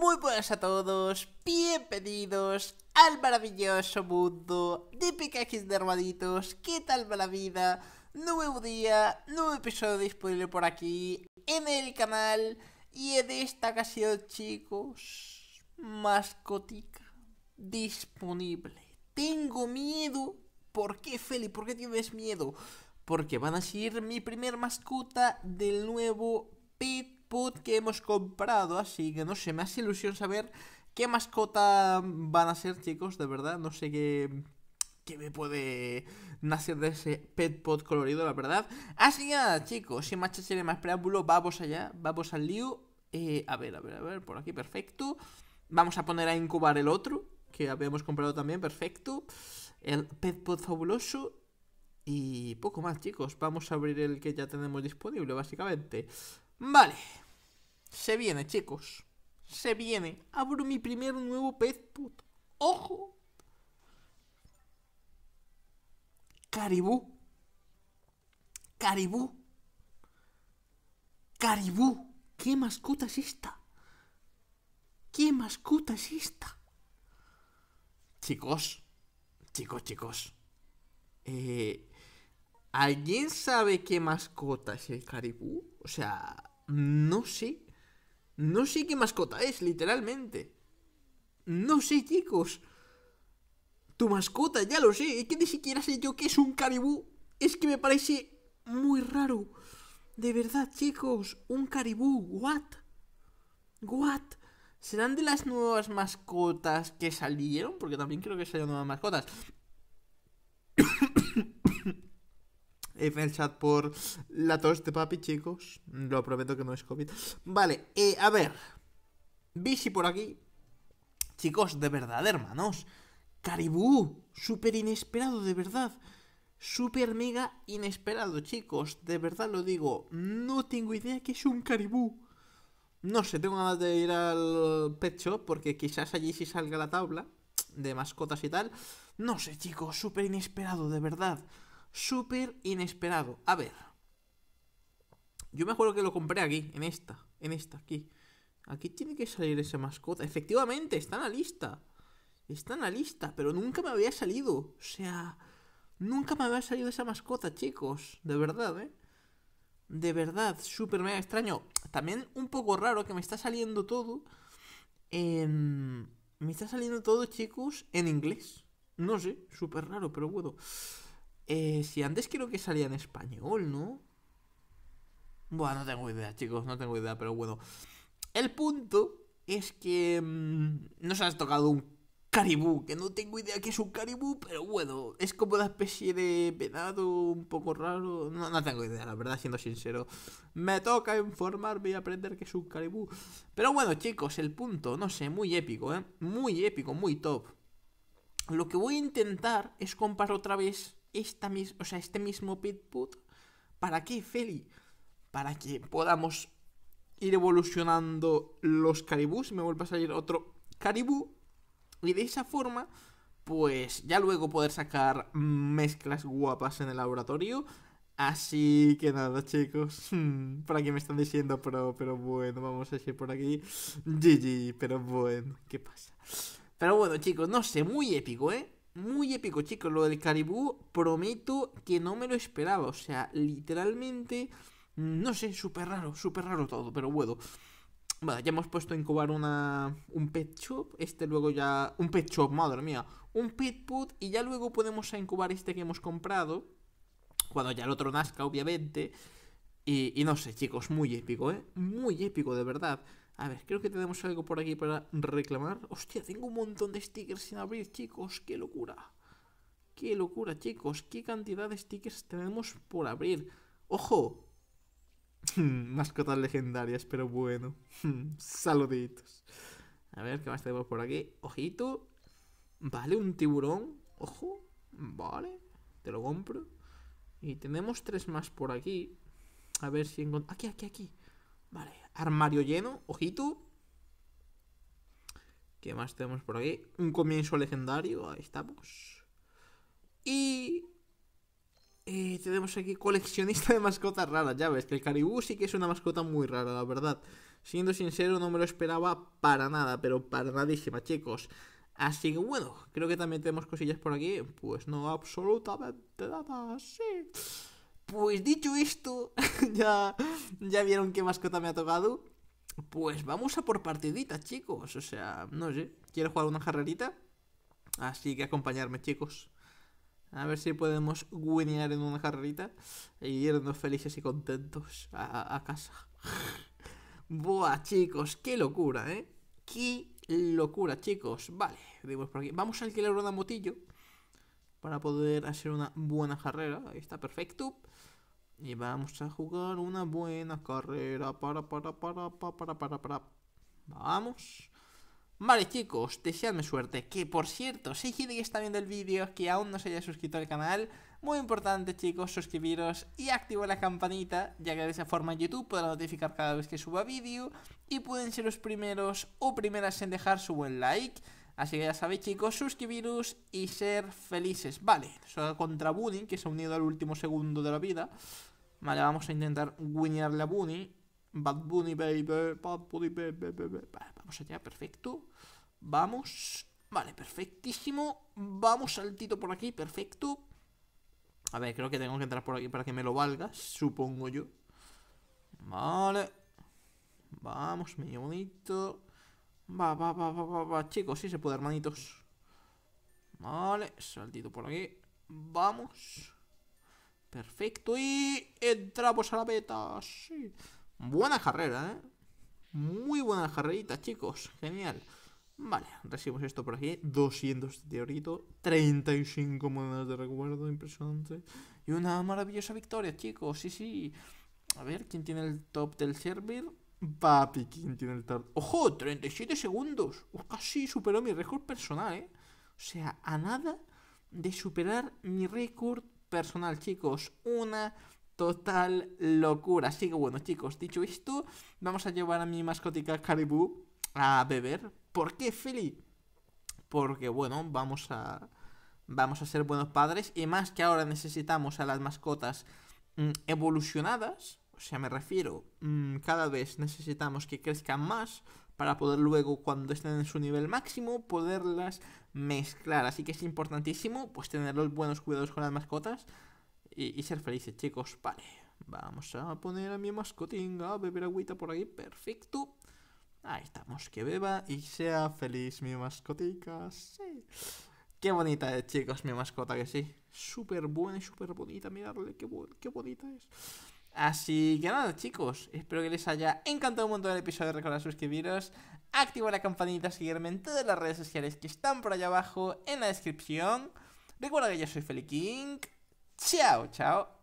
Muy buenas a todos, bienvenidos al maravilloso mundo de Pikachu de armaditos. ¿Qué tal va la vida? Nuevo día, nuevo episodio disponible por aquí en el canal. Y en esta ocasión, chicos, mascotica disponible. Tengo miedo. ¿Por qué, Feli? ¿Por qué tienes miedo? Porque van a ser mi primer mascota del nuevo pet que hemos comprado, así que no sé, me hace ilusión saber qué mascota van a ser, chicos, de verdad, no sé qué me puede nacer de ese pet pod colorido, la verdad. Así que nada, chicos, sin más y más preámbulo, vamos allá, vamos al lío. Eh, a ver, a ver, a ver, por aquí, perfecto. Vamos a poner a incubar el otro, que habíamos comprado también, perfecto. El pet pod fabuloso. Y poco más, chicos. Vamos a abrir el que ya tenemos disponible, básicamente. Vale. Se viene, chicos. Se viene. Abro mi primer nuevo pez ¡Ojo! Caribú. Caribú. Caribú. ¿Qué mascota es esta? ¿Qué mascota es esta? Chicos. Chicos, chicos. Eh, ¿Alguien sabe qué mascota es el caribú? O sea, no sé. No sé qué mascota es, literalmente. No sé, chicos. Tu mascota, ya lo sé. Es que ni siquiera sé yo qué es un caribú. Es que me parece muy raro. De verdad, chicos. Un caribú. What? What? ¿Serán de las nuevas mascotas que salieron? Porque también creo que salieron nuevas mascotas. en el chat por la tos de papi, chicos. Lo prometo que no es COVID. Vale, eh, a ver. Bici por aquí. Chicos, de verdad, hermanos. Caribú, súper inesperado, de verdad. Súper mega inesperado, chicos. De verdad lo digo. No tengo idea que es un caribú. No sé, tengo ganas de ir al pecho porque quizás allí sí salga la tabla de mascotas y tal. No sé, chicos, súper inesperado, de verdad súper inesperado. A ver. Yo me acuerdo que lo compré aquí, en esta, en esta, aquí. Aquí tiene que salir esa mascota. Efectivamente, está en la lista. Está en la lista, pero nunca me había salido. O sea, nunca me había salido esa mascota, chicos. De verdad, ¿eh? De verdad, súper mega extraño. También un poco raro que me está saliendo todo Me está saliendo todo, chicos, en inglés. No sé, súper raro, pero bueno. Eh, si antes creo que salía en español, ¿no? Bueno, no tengo idea, chicos, no tengo idea, pero bueno. El punto es que mm, no nos has tocado un caribú, que no tengo idea que es un caribú, pero bueno, es como una especie de venado un poco raro. No, no tengo idea, la verdad, siendo sincero. Me toca informarme y aprender que es un caribú. Pero bueno, chicos, el punto, no sé, muy épico, ¿eh? Muy épico, muy top. Lo que voy a intentar es comprar otra vez o sea, este mismo Pitput. ¿Para qué, Feli? Para que podamos ir evolucionando los caribús. Me vuelva a salir otro caribú. Y de esa forma, pues ya luego poder sacar mezclas guapas en el laboratorio. Así que nada, chicos. para qué me están diciendo, pero, pero bueno, vamos a ir por aquí. GG, pero bueno, ¿qué pasa? Pero bueno, chicos, no sé, muy épico, ¿eh? Muy épico, chicos. Lo del caribú, prometo que no me lo esperaba. O sea, literalmente, no sé, súper raro, súper raro todo, pero bueno. Bueno, ya hemos puesto a incubar una, un pet shop. Este luego ya. Un pet shop, madre mía. Un pit put. Y ya luego podemos a incubar este que hemos comprado. Cuando ya el otro nazca, obviamente. Y, y no sé, chicos, muy épico, ¿eh? Muy épico, de verdad. A ver, creo que tenemos algo por aquí para reclamar. Hostia, tengo un montón de stickers sin abrir, chicos. ¡Qué locura! ¡Qué locura, chicos! ¡Qué cantidad de stickers tenemos por abrir! ¡Ojo! Mascotas legendarias, pero bueno. Saluditos. A ver, ¿qué más tenemos por aquí? Ojito. Vale, un tiburón. Ojo. Vale. Te lo compro. Y tenemos tres más por aquí. A ver si encontramos... Aquí, aquí, aquí. Vale, Armario lleno, ojito. ¿Qué más tenemos por aquí? Un comienzo legendario, ahí estamos. Y... Eh, tenemos aquí coleccionista de mascotas raras, ya ves, que el caribú sí que es una mascota muy rara, la verdad. Siendo sincero, no me lo esperaba para nada, pero para chicos. Así que bueno, creo que también tenemos cosillas por aquí. Pues no, absolutamente nada, sí. Pues dicho esto, ya, ya vieron qué mascota me ha tocado. Pues vamos a por partidita, chicos. O sea, no sé. Quiero jugar una jarrerita. Así que acompañarme, chicos. A ver si podemos guinear en una carrerita y e irnos felices y contentos a, casa. Buah, chicos, qué locura, ¿eh? Qué locura, chicos. Vale, por aquí. Vamos a alquilar una motillo para poder hacer una buena carrera. Ahí está perfecto. Y vamos a jugar una buena carrera. Para, para, para, para, para, para, para. Vamos. Vale chicos, deseadme suerte, que por cierto, si que está viendo el vídeo, que aún no se haya suscrito al canal, muy importante chicos, suscribiros y activar la campanita, ya que de esa forma YouTube podrá notificar cada vez que suba vídeo y pueden ser los primeros o primeras en dejar su buen like Así que ya sabéis, chicos, suscribiros y ser felices. Vale, contra Bunny, que se ha unido al último segundo de la vida. Vale, vamos a intentar winarle a Bunny. Bad Bunny, baby. Bad Bunny, baby. baby. Vale, vamos allá, perfecto. Vamos. Vale, perfectísimo. Vamos saltito por aquí, perfecto. A ver, creo que tengo que entrar por aquí para que me lo valga, supongo yo. Vale. Vamos, medio bonito. Va, va, va, va, va, chicos, sí se puede, hermanitos Vale, saltito por aquí Vamos Perfecto, y entramos a la beta Sí Buena carrera, ¿eh? Muy buena carrerita, chicos Genial Vale, recibimos esto por aquí 200 de orito 35 monedas de recuerdo, impresionante Y una maravillosa victoria, chicos Sí, sí A ver, ¿quién tiene el top del server? Papi, tiene el tal? ¡Ojo! 37 segundos. casi superó mi récord personal, ¿eh? O sea, a nada de superar mi récord personal, chicos. Una total locura. Así que bueno, chicos, dicho esto, vamos a llevar a mi mascotica Caribou a beber. ¿Por qué, Feli? Porque bueno, vamos a vamos a ser buenos padres y más que ahora necesitamos a las mascotas mm, evolucionadas o sea, me refiero, mm, cada vez necesitamos que crezcan más para poder luego, cuando estén en su nivel máximo, poderlas mezclar. Así que es importantísimo, pues, tener los buenos cuidados con las mascotas y, ser felices, chicos. Vale, vamos a poner a mi mascotinga a beber agüita por aquí. Perfecto. Ahí estamos, que beba y sea feliz mi mascotica. Sí. Qué bonita es, chicos, mi mascota, que sí. Súper buena y súper bonita, miradle, qué, qué bonita es. Así que nada, chicos, espero que les haya encantado un montón el episodio. Recordad suscribiros, activar la campanita, seguirme en todas las redes sociales que están por allá abajo en la descripción. Recuerda que yo soy King. Chao, chao.